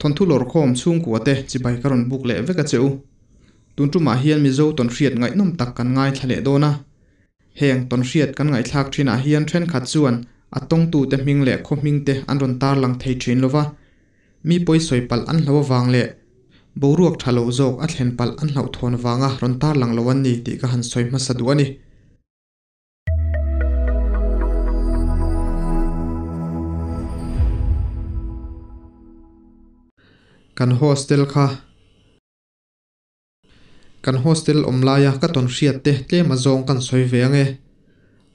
thon thu lor khom chung ku ate chi bai karon buk le veka cheu tun tu ma hian mi zo ton hriat ngai nom tak kan ngai thale dona heng ton hriat kan ngai thak thina hian then khat chuan atong tu te ming le kho ming te an ron tar lang thei thin lova mi poi soi pal an lo wang le boruak thalo jok a à thlen pal an lo thon wanga à, ron tar lang lo an ni ti ka han soi ma sadu ani kan hostel kha kan hostel om laia ka ton hriat te tle ma zong kan soi ve ange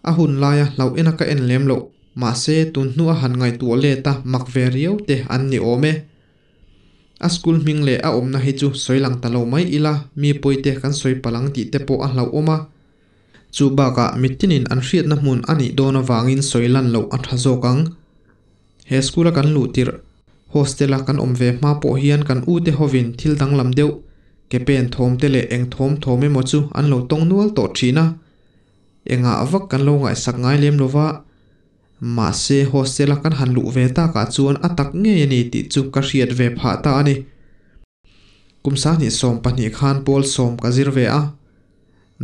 a hun laia lo ena ka en lem lo ma se tun nu a han ngai tu le ta mak ve riau te an ni ome a school ming le a om na hi chu soilang lang talo mai ila mi poi poite kan soi palang ti te po a hlau oma chu baka mitinin an hriat na hmun ani dona wangin soilan lo a tha zo kang he school a kan lu tir hostela kan omve ma po hian kan u te hovin thil dang lam deuh ke pen thom te le eng thom thom thome mo chu an lo tong nual to thina enga awak kan lo ngai sak ngai lem lova ma se hostela kan han lu ve ta ka ah chuan atak nge ni ti chu ka riat ve pha ta ani kumsa ni som pani khan pol som ka zir ve a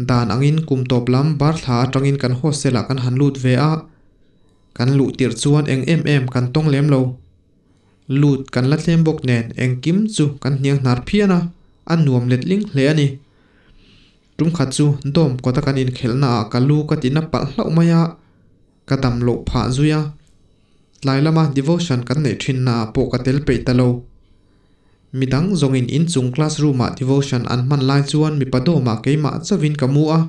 dan angin kum top lam bar tha tangin kan hostela kan han lut ve a kan lu tir chuan eng em em kan tong lem lo lut kan lát lên bok nen eng kim chu kan hniang hnar phiana an nuam let ling hle ani tum khát chú dom ko ta kan in khelna ka lu ka tin na pal hlau maya ka dam lo pha zuya lai lama devotion kan nei thin na po ka tel pe ta lo midang zongin in chung classroom a à, devotion an man lai chuan mi padoma keima chawin kamu a à.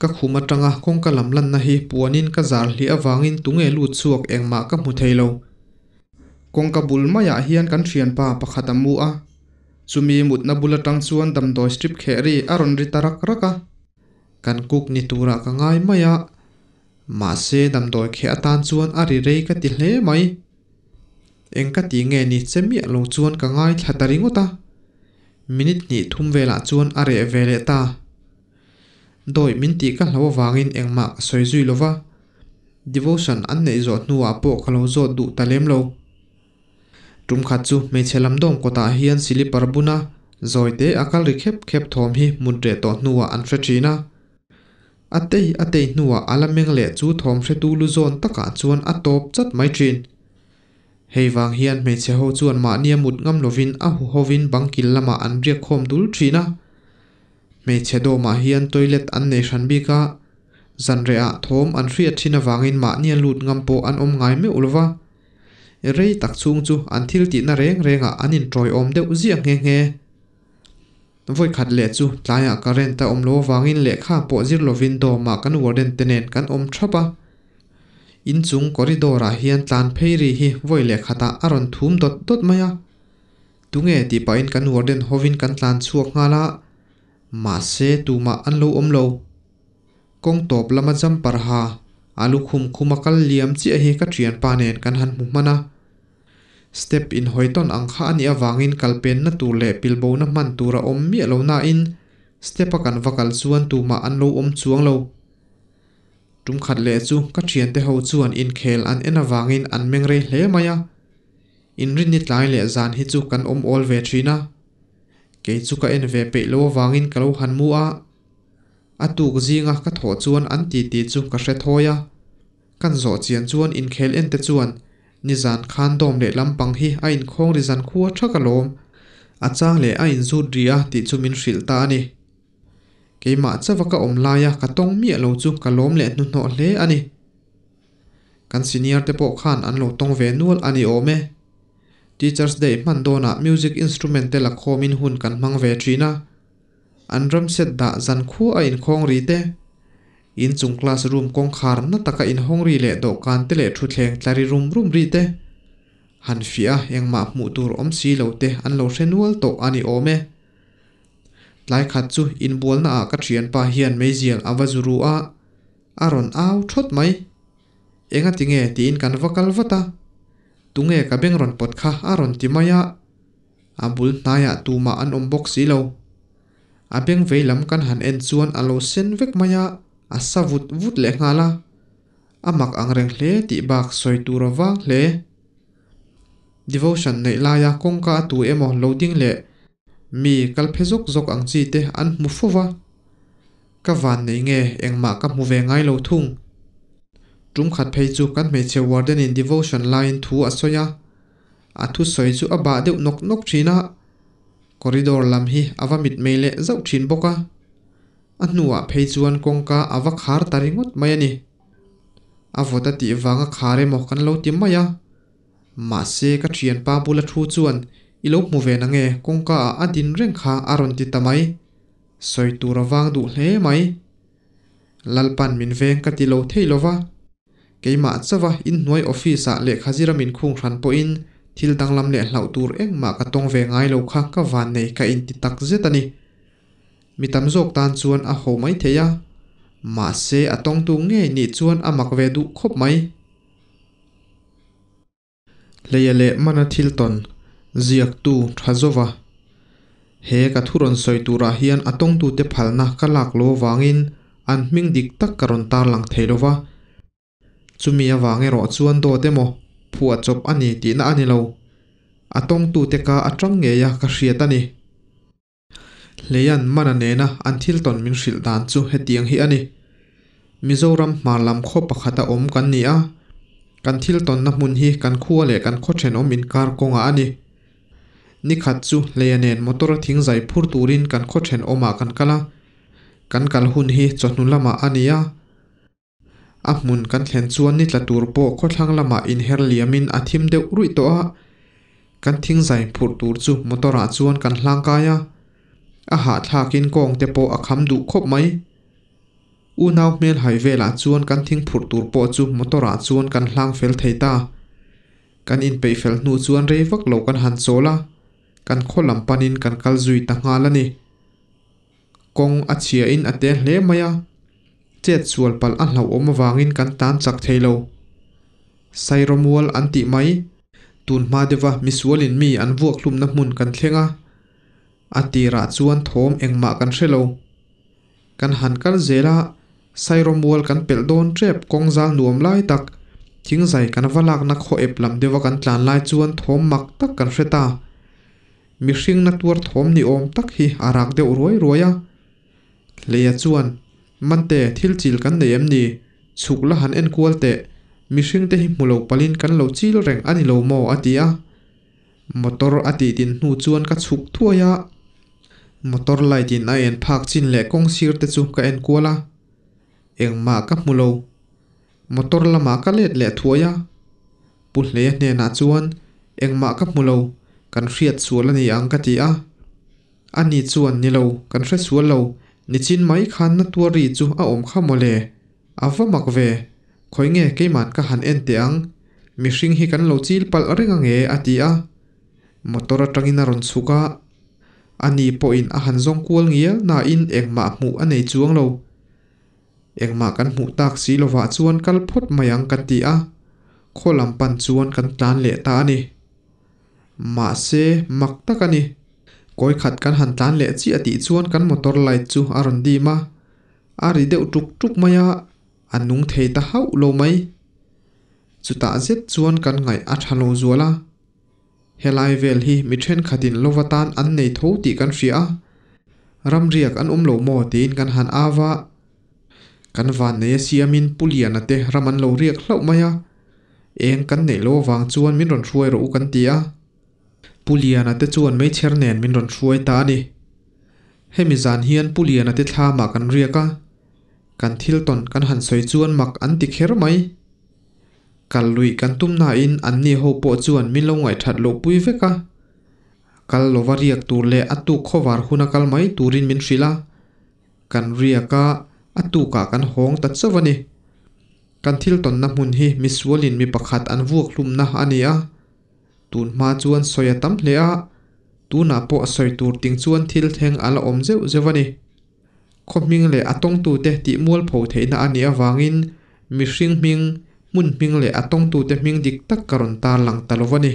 ka khuma tanga kong à, ka lamlan na hi puanin ka zar hli awangin tunge lu em engma ka hmu thei lâu kawngka kabul maya hian kan thianpa pakhat a a chumi na bul atang chuan damdawi strip khe aron a ri tarak raka kan kuk ni tura ka ngai maia dam damdawi khe atan chuan a ri rei ka ti hle mai eng ka ti nge ni chemiah lo chuan ka ngai thlatari ngota minute ni thum vela chuan a re vele ta doi min ti ka hlo wangin engma soizui lova devotion an nei zawt nuwa du ka lo zawt duh talem lo khát tumkhat chu hmeichhe lamdawm kawtah hian silipar buna zawi te akal ri khep khep thawm hi mun tre tawh hnuah an hre ṭhina atei atei hnuah ala meng leh chu thawm hre tu lu zawn takah chuan a tawp chat mai ṭhin heiwang hian hmeichhe ho chuan mah niamut ngam lovin a hu hovin bangkil lama an riak khawm dul ṭhina hmeichhe dawmah hian toilet an nei hran bika zanre ah thawm an hriat ṭhina wangin mah nian lut ngam pawh an awm ngai me ulova rei tak chung chu an thil tih na reng renga ah, an in troi om deuh zia nghe nge voi khat le chu tlaiah current ta om lo wangin le kha po zir lovin do ma kan warden tenen kan om thapa in chung corridor ah hian tlan phei ri hi voi le khata aron thum dot dot maya tunge ti pain kan warden hovin kan tlan chuak ngala ma se tuma an lo om lo kong top lama jam par ha khum khumakal liam chi hi ka thian panen kan han mu mana step in hoiton angkha ani awangin kalpen na tu le pilbo na man tura om mi lo na in step akan vakal chuan tu ma an lo om chuang lo tum khat le chu ka thian te ho chuan in khel an ena wangin an mengre rei hle maya in rin nit lai le zan hi chu kan om ol ve thina ke chu ka en ve pe lo wangin kalo han mu a atuk zinga ka tho chuan an ti ti chu ka hre thoya kan zo chian chuan in khel en te chuan nizan khan dom le lampang hi a in khong ri zan khuwa tha ka lom a chang le a in zut ria ti chu min hril ta ani keima chawa ka om laia ka tong mi lo chu ka lom le nu hno hle ani kan senior te pawh khan an lo tong ve nual ani awm e. teachers day hman dawna music instrument te la khawmin hun kan hmang ve ṭhina an ram set da zan khu a in khong ri te in chung classroom kong khar na taka in hong ri le do kan te le thu thleng tlari room room ri te han fia engma hmu tur om si lo te an lo renwal to ani ome lai khat chu in bol na a ka thian pa hian meizial awazuru a aron aw thot mai enga tinge ti in kan vakal vata tunge ka beng ron pot kha aron timaya abul naya tuma an om bok si lo a beng vei lam kan han en chuan a sen vek maya a sa vut vut le nga la amak ang reng hle ti bak soi tu ro wang hle devotion nei la ya kong ka tu emo loading ding le mi kal phezok zok ang chi te an mu fowa ka van nei nge engma ka mu ve ngai lo thung trung khat phei chu kan mei che warden in devotion line thu asoya athu soi chu aba deuh nok nok thina corridor lam hi Ava mit meile zau thin boka a hnuah phei chuan kawngka awa khar taringot mai ani a vawta tih vanga khar emaw kan lo tim mai a mahse ka thian pa bula thu chuan i lo ve na nge kawngka a adin reng kha a rawn ti tamai ra awang du hle mai lalpan min veng ka ti lo thei lova keimah chawa in hnuai office ah lehkha ziramin khung hran po in thil dang lam le hlau tur ek ma ka tong ve ngai lo kha ka van nei ka in ti tak zet ani mitam zok tan chuan a ho mai theya ma se a tong tu nge ni chuan a mak ve du khop mai leya le mana thil ton ziak tu thazova he ka thuron soi tura hian atong tu te phalna kalak lo wangin an hming dik tak karon tar lang theilowa chumi awang ero chuan do te mo ผัวจบอันนี้ตีน่าอันนี้เราอาตงตูเตกาอาจังเงียกเสียตานี่ เลียนมันนัเนนะอันที่ตอนมินสิลดานจูเฮตียงเฮียนี่มิโซรัมมาลำโคปะขัดอมกันนี่อ่ะกันที่ตอนนับมุนฮีกันคั่วเลยกันโคเชนอมินคาร์กงอันนี้นี่ขัดจูเลียนเนนมอตระทิ้งใจพูดตูรินกันโคเชนอมากันกันละกันกันหุ่นฮีจดนุลละมาอันนี้อ่ะ a hmun kan thlen chuan ni tla tur pawh khaw thlang lamah inher liamin a thim deuh ruih tawh a ah. kan thingzai phur tur chu motorah chuan kan hlang kaia ah. a hah thlakin kawng te pawh a kham du khawp mai u nau hmel hai velah chuan kan thing phur tur pawh chu motorah chuan kan hlang fel thei ta kan in pei fel hnu chuan rei vak lo kan han chawla ah. kan khaw lam panin kan kal zui ta nga la ni kawng a chia in a te hle mai a chết chuột pal an hlau om awangin kan tan chak theilo sairomual an ti mai tun hma dewa misualin mi an vuak hlum na hmun kan thlenga a tira chuan thawm engmah kan hrelo kan han kan zela sairomual kan pel dawn trep kawngzal nuam lai tak thingzai kan valak na khaw ep lam deva kan tràn lai chuan thawm mak tak kan hreta mihring na tuar thawm ni ôm tắc hi arak deuh ruai ruai a lấy chuan มันเตะทิลจิลกันเนียมนี่สุกละหันเอ็นควลเตะมิชิงเตหิมุโลปาลินกันโลจิลแรงอันนิโลโมอติอะมอเตอร์อติตินหูจวนกัดสุกทั่วยะมอเตอร์ไลตินไอเอ็นพักจินเละกงซีร์เตจุกเอ็นควละเอ็งมากับมุโลมอเตอร์ละมากัเล็ดเละทั่วยะปุ่นเละเนี่ยนาจวนเอ็งมากับมุโลกันเฟียดสวนละนี่อังกติอะอันนี้จวนนี่โลกันเฟียดสวนโล nichin mai khan na tuari chu a om kha mole awamak ve khoi nge keiman ka han en te ang mi hring hi kan lo chil pal renga nge atia motor atangin a ron chuka ani po in a han zong kual ngia na in engma hmu anei chuang lo engma kan hmu tak si lova chuan kal phot mayang kan ti a kholam pan chuan kan tlan le ta ani ma se mak tak ani koi khat kan han tlan le chi ati chuan kan motor light chu a ron di ma a ri deuh tuk tuk maya an nung thei ta hau lo mai chuta zet chuan kan ngai a thalo zuala helai vel hi mi then khatin lovatan an nei tho ti kan hria ram riak an um lo mo tin kan han awa kan van nei siamin pulian ate raman lo riak hlau maya eng kan nei lo wang chuan min ron hruai ro u kan tia ผู้ลียนอาจจะชวนไม่เชิญแนนมินรอนช่วยตานี่ให้มิจานเฮียนปุ้ลียนอาจจะท่ามากันเรียกะกันทิลตันกันหันสวยชวนมักอันติเคร์ไหมกันลุยกันตุ้มนาอินอันนี่หัวปวดชวนมิลงไหวถัดโลปุยเฟกะกันลวารียกตูเลอตุกขวารคุณกันไหมตูรินมินฟิลากันเรียกะอตุกากันหองตัดเซวันีกันทิลตันนับมุนเฮมิสวอลินมีประคัดอันวัวกลุ่มนะอันนี้อ่ะ tun ma chuan soya tam hle a tuna ah pawh soitur ting chuan thil theng ala awm zeuh zeuh ani khawming le atong tu te ti mual pho theihna ani awangin mihring hming hmun hming le atong tu te hming dik tak karon ta lang talovani